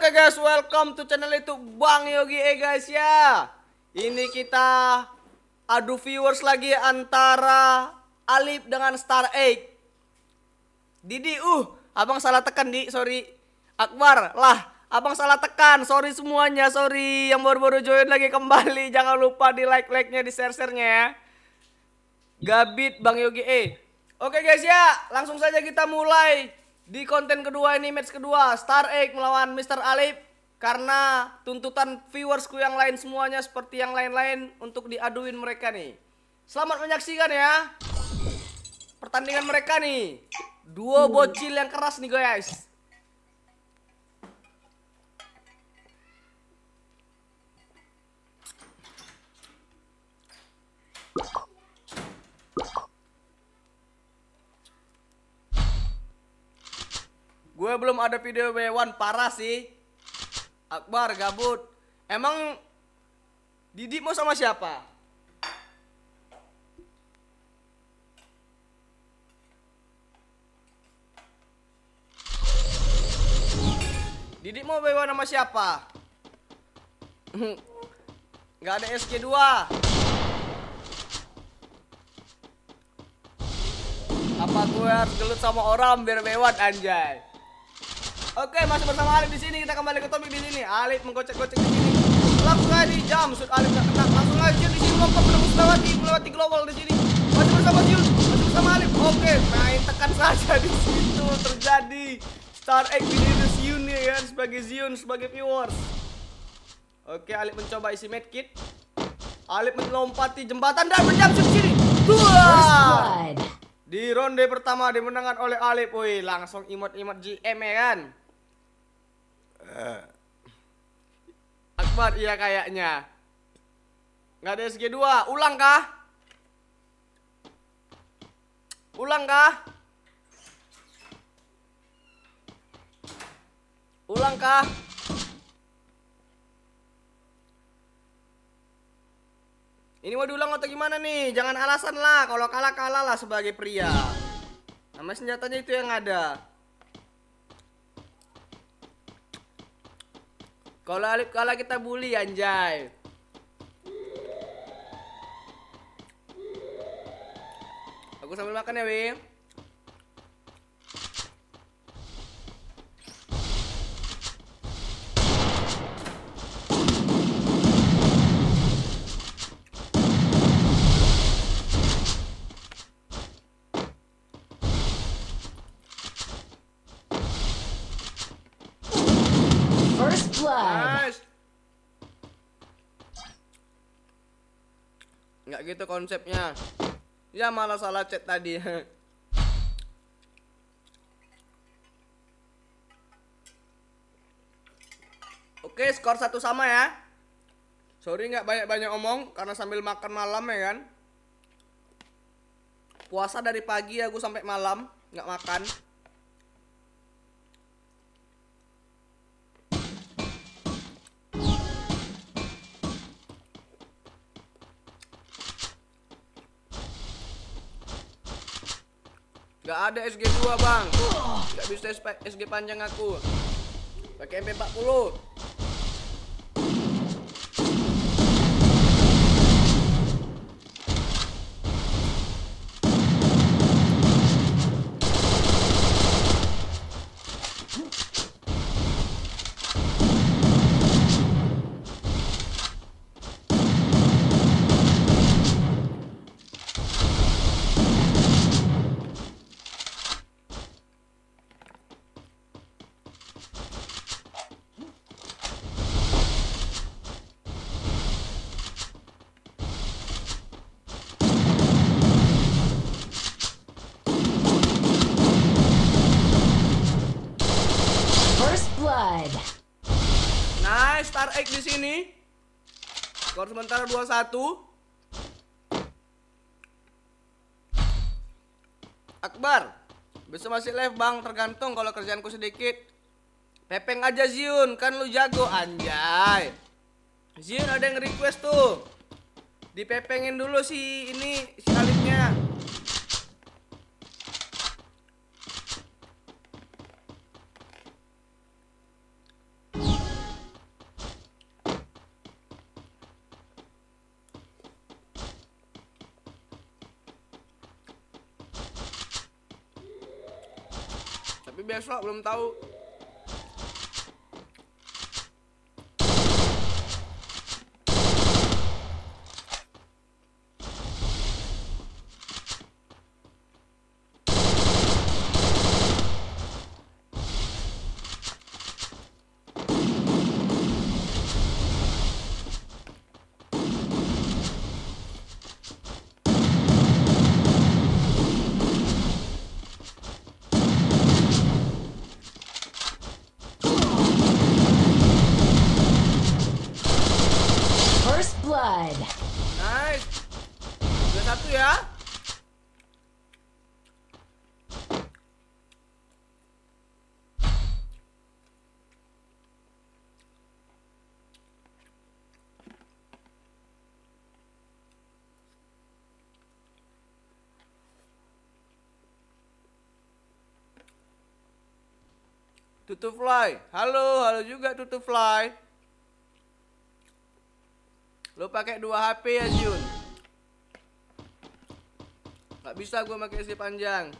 Oke okay guys, welcome to channel itu Bang Yogi eh guys ya. Ini kita adu viewers lagi antara Alif dengan Star Egg. Didi, uh, abang salah tekan di, sorry. Akbar, lah, abang salah tekan, sorry semuanya, sorry yang baru-baru join lagi kembali. Jangan lupa di like-like-nya, di share-share-nya ya. Gabit Bang Yogi E. Oke okay guys ya, langsung saja kita mulai di konten kedua ini match kedua Star Egg melawan Mr. Alip karena tuntutan viewersku yang lain semuanya seperti yang lain-lain untuk diaduin mereka nih. Selamat menyaksikan ya pertandingan mereka nih. Dua hmm. bocil yang keras nih guys. Gue belum ada video B1 parah sih. Akbar gabut. Emang Didik mau sama siapa? Didik mau bawa nama siapa? Gak ada SK 2 Apa gue harus gelut sama orang biar Bewan anjay? Oke, masih bersama Alif di sini. Kita kembali ke topik di sini. Alif menggocek-gocek di sini. Langsung aja di jam shoot Alif gak kena. Langsung aja di sini lompat menembus melewati melewati global di sini. Masih bersama Zion, masuk bersama Alif. Oke, main tekan saja di situ terjadi. Star Egg di Zion ya sebagai Zion sebagai viewers. Oke, Alif mencoba isi medkit. Alif melompati jembatan dan berjam-jam di sini. Dua. Di ronde pertama dimenangkan oleh Alip. Woi, langsung imut-imut GM ya kan? Uh. Akbar iya kayaknya. Nggak ada SG2. Ulang kah? Ulang kah? Ulang kah? Ini mau diulang atau gimana nih? Jangan alasan lah. Kalau kalah kalah lah sebagai pria. Nama senjatanya itu yang ada. Kalau alip kalah kita bully anjay. Aku sambil makan ya, Wim. Nggak gitu konsepnya. Ya malah salah chat tadi. Oke, skor satu sama ya. Sorry nggak banyak-banyak omong karena sambil makan malam ya kan. Puasa dari pagi ya gue sampai malam nggak makan. Gak ada SG 2 bang. Gak bisa SG panjang aku. Pakai MP40. baik di sini. Skor sementara 2-1. Akbar. bisa masih live bang, tergantung kalau kerjaanku sedikit. Pepeng aja Zion, kan lu jago anjay. Zion ada yang request tuh. Dipepengin dulu sih ini si Alifnya. tapi besok belum tahu ya Tutu Fly. Halo, halo juga Tutu Fly. Lo pakai dua HP ya, Jun. Gak bisa gue pakai isi panjang.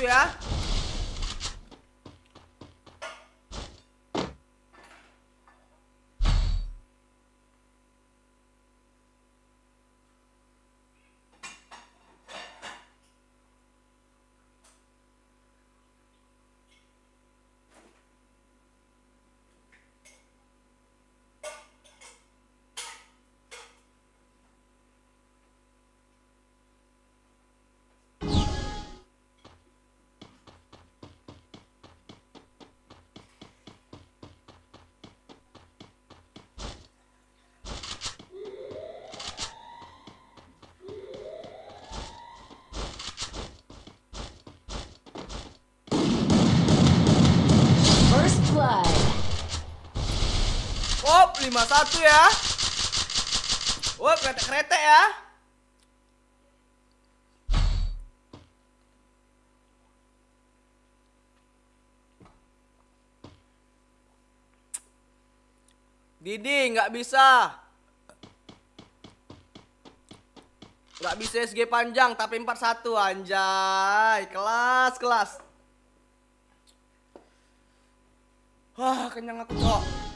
女人。51 ya. Wah, kereta-kereta ya. Didi nggak bisa. Nggak bisa SG panjang tapi 41 anjay. Kelas kelas. Wah, kenyang aku, Cok.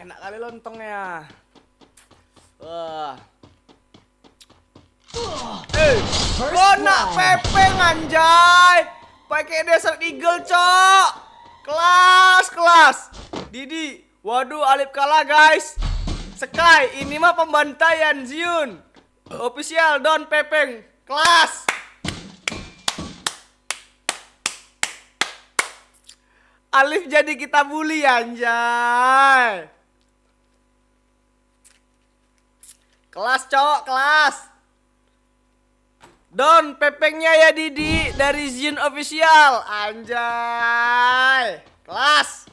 Kena kali lontongnya. Wah. Eh, nak pepeng anjay. Pakai desert eagle, cok. Kelas, kelas. Didi, waduh Alip kalah, guys. sekai ini mah pembantaian Zion. Official Don Pepeng. Kelas. Alif jadi kita bully anjay. Kelas cowok, kelas. Don, pepengnya ya Didi dari Zin Official. Anjay. Kelas.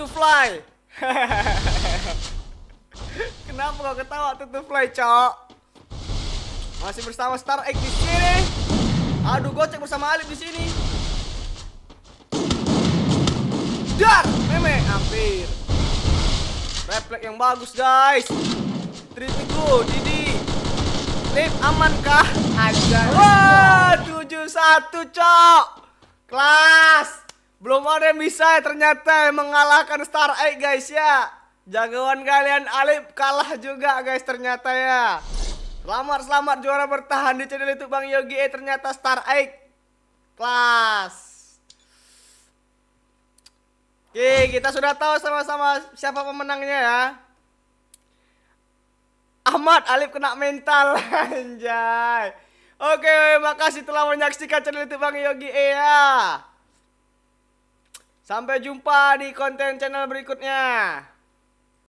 to fly. Kenapa kau ketawa to, to fly, cok? Masih bersama Star Egg di sini. Aduh, gocek bersama Alif di sini. Dar, meme, hampir. Reflek yang bagus, guys. Tritiku, Didi. Lip aman kah? Aja. Wah, 71, cok. Kelas. Belum ada yang bisa ya ternyata mengalahkan Star Egg guys ya. Jagoan kalian Alip kalah juga guys ternyata ya. Selamat-selamat juara bertahan di channel itu Bang Yogi eh, ternyata Star Egg kelas. Oke, kita sudah tahu sama-sama siapa pemenangnya ya. Ahmad Alip kena mental anjay. Oke, makasih telah menyaksikan channel itu Bang Yogi eh, ya. Sampai jumpa di konten channel berikutnya.